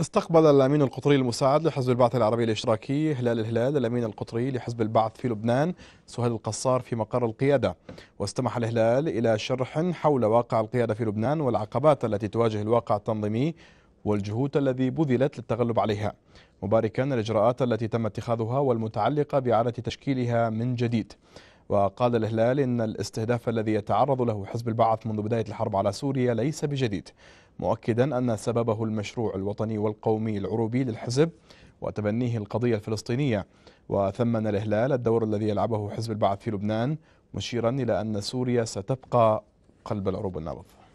استقبل الأمين القطري المساعد لحزب البعث العربي الاشتراكي هلال الهلال الأمين القطري لحزب البعث في لبنان سهيل القصار في مقر القيادة واستمع الهلال إلى شرح حول واقع القيادة في لبنان والعقبات التي تواجه الواقع التنظيمي والجهود الذي بذلت للتغلب عليها مباركا الإجراءات التي تم اتخاذها والمتعلقة بإعادة تشكيلها من جديد وقال الهلال إن الاستهداف الذي يتعرض له حزب البعث منذ بداية الحرب على سوريا ليس بجديد مؤكدا أن سببه المشروع الوطني والقومي العروبي للحزب وتبنيه القضية الفلسطينية وثمن الإهلال الدور الذي يلعبه حزب البعث في لبنان مشيرا إلى أن سوريا ستبقى قلب العروب النابض